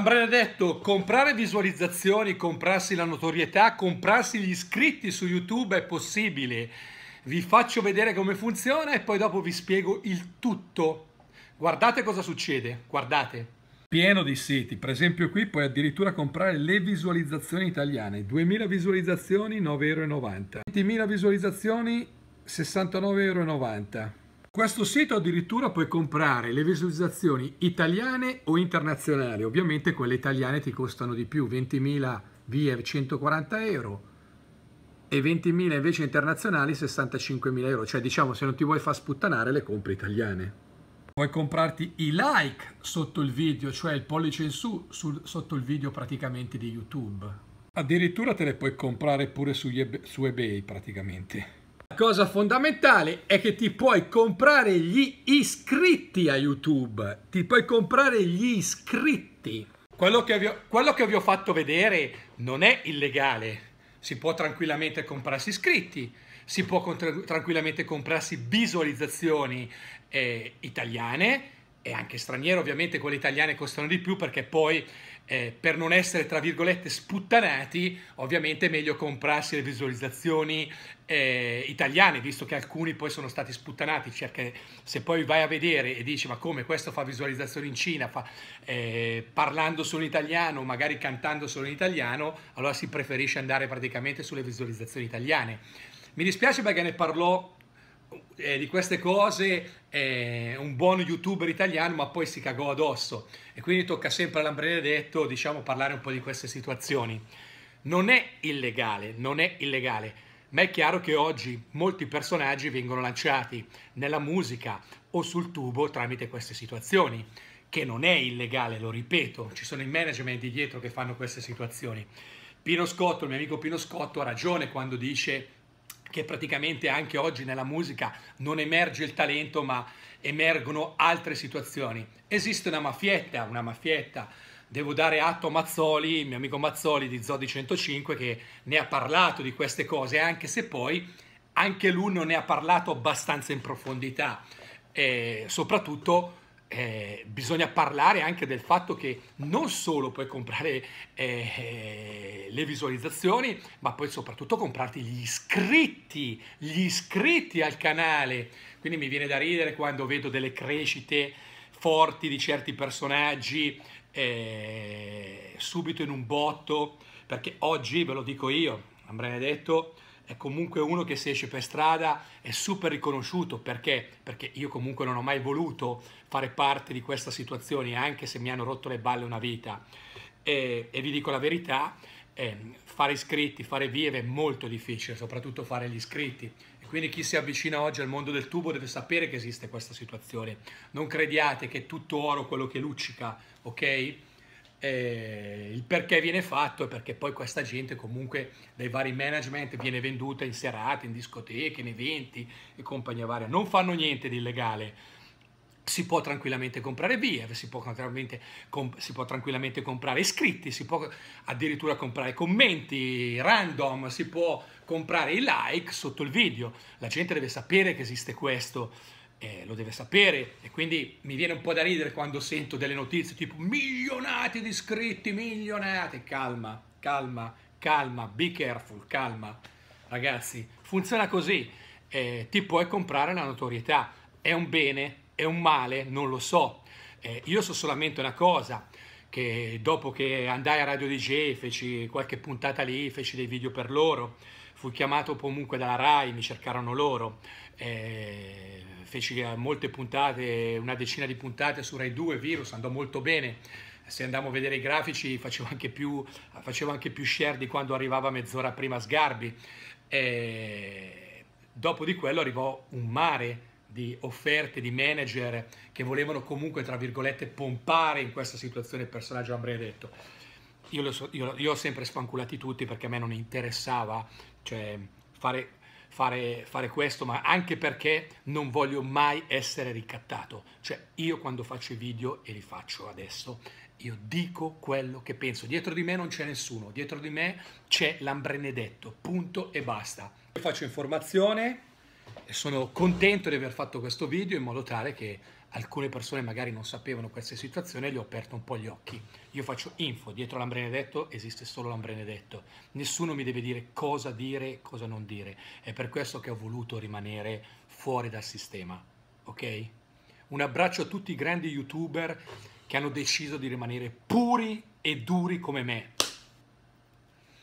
Benedetto, comprare visualizzazioni, comprarsi la notorietà, comprarsi gli iscritti su YouTube è possibile. Vi faccio vedere come funziona e poi dopo vi spiego il tutto. Guardate cosa succede, guardate. Pieno di siti, per esempio qui puoi addirittura comprare le visualizzazioni italiane. 2000 visualizzazioni, 9,90 euro. 20.000 visualizzazioni, 69,90 euro. Questo sito addirittura puoi comprare le visualizzazioni italiane o internazionali, ovviamente quelle italiane ti costano di più, 20.000 via 140 euro e 20.000 invece internazionali 65.000 euro, cioè diciamo se non ti vuoi far sputtanare le compri italiane. Puoi comprarti i like sotto il video, cioè il pollice in su sul, sotto il video praticamente di YouTube. Addirittura te le puoi comprare pure su, su eBay praticamente cosa fondamentale è che ti puoi comprare gli iscritti a YouTube, ti puoi comprare gli iscritti. Quello che vi ho, quello che vi ho fatto vedere non è illegale, si può tranquillamente comprarsi iscritti, si può tranquillamente comprarsi visualizzazioni eh, italiane e anche straniere, ovviamente quelle italiane costano di più perché poi eh, per non essere, tra virgolette, sputtanati, ovviamente è meglio comprarsi le visualizzazioni eh, italiane, visto che alcuni poi sono stati sputtanati, cioè se poi vai a vedere e dici ma come questo fa visualizzazioni in Cina, fa, eh, parlando solo in italiano, magari cantando solo in italiano, allora si preferisce andare praticamente sulle visualizzazioni italiane. Mi dispiace perché ne parlò eh, di queste cose è un buon youtuber italiano ma poi si cagò addosso e quindi tocca sempre all'ambrenedetto diciamo parlare un po' di queste situazioni non è illegale non è illegale ma è chiaro che oggi molti personaggi vengono lanciati nella musica o sul tubo tramite queste situazioni che non è illegale lo ripeto ci sono i management di dietro che fanno queste situazioni Pino Scotto il mio amico Pino Scotto ha ragione quando dice che praticamente anche oggi nella musica non emerge il talento ma emergono altre situazioni. Esiste una mafietta, una mafietta, devo dare atto a Mazzoli, mio amico Mazzoli di Zodi 105 che ne ha parlato di queste cose, anche se poi anche lui non ne ha parlato abbastanza in profondità, e soprattutto eh, bisogna parlare anche del fatto che non solo puoi comprare eh, le visualizzazioni, ma puoi soprattutto comprarti gli iscritti, gli iscritti al canale. Quindi mi viene da ridere quando vedo delle crescite forti di certi personaggi eh, subito in un botto, perché oggi, ve lo dico io, ha detto è comunque uno che se esce per strada è super riconosciuto perché? Perché io comunque non ho mai voluto fare parte di questa situazione anche se mi hanno rotto le balle una vita e, e vi dico la verità eh, fare iscritti, fare vive è molto difficile, soprattutto fare gli iscritti e quindi chi si avvicina oggi al mondo del tubo deve sapere che esiste questa situazione non crediate che è tutto oro quello che luccica, ok? eh, il perché viene fatto è perché poi questa gente comunque dai vari management viene venduta in serate, in discoteche, in eventi e compagnia varia. Non fanno niente di illegale. Si può tranquillamente comprare beer, si può tranquillamente, comp- si può tranquillamente comprare iscritti, si può addirittura comprare commenti random, si può comprare i like sotto il video. La gente deve sapere che esiste questo eh, lo deve sapere e quindi mi viene un po' da ridere quando sento delle notizie tipo milionati di iscritti, milionati, calma, calma, calma, be careful, calma, ragazzi, funziona così, eh, ti puoi comprare la notorietà, è un bene, è un male, non lo so, eh, io so solamente una cosa, che dopo che andai a Radio DJ, feci qualche puntata lì, feci dei video per loro, fui chiamato comunque dalla RAI, mi cercarono loro, eh, feci eh, molte puntate, una decina di puntate su Rai 2, Virus, andò molto bene. Se andiamo a vedere i grafici facevo anche più, facevo anche più share di quando arrivava mezz'ora prima Sgarbi. E dopo di quello arrivò un mare di offerte di manager che volevano comunque, tra virgolette, pompare in questa situazione il personaggio Ambredetto. Io, so, io, io ho sempre spanculati tutti perché a me non interessava, cioè fare fare, fare questo, ma anche perché non voglio mai essere ricattato. Cioè io quando faccio i video, e li faccio adesso, io dico quello che penso. Dietro di me non c'è nessuno, dietro di me c'è l'ambrenedetto, punto e basta. Io faccio informazione e sono contento di aver fatto questo video in modo tale che alcune persone magari non sapevano questa situazione e gli ho aperto un po' gli occhi. Io faccio info, dietro l'ambrenedetto esiste solo l'ambrenedetto, nessuno mi deve dire cosa dire e cosa non dire, è per questo che ho voluto rimanere fuori dal sistema, ok? Un abbraccio a tutti i grandi youtuber che hanno deciso di rimanere puri e duri come me.